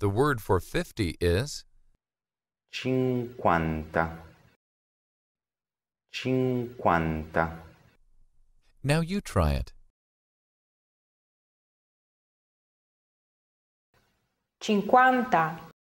The word for 50 is cinquanta. Cinquanta. Now you try it. Cinquanta.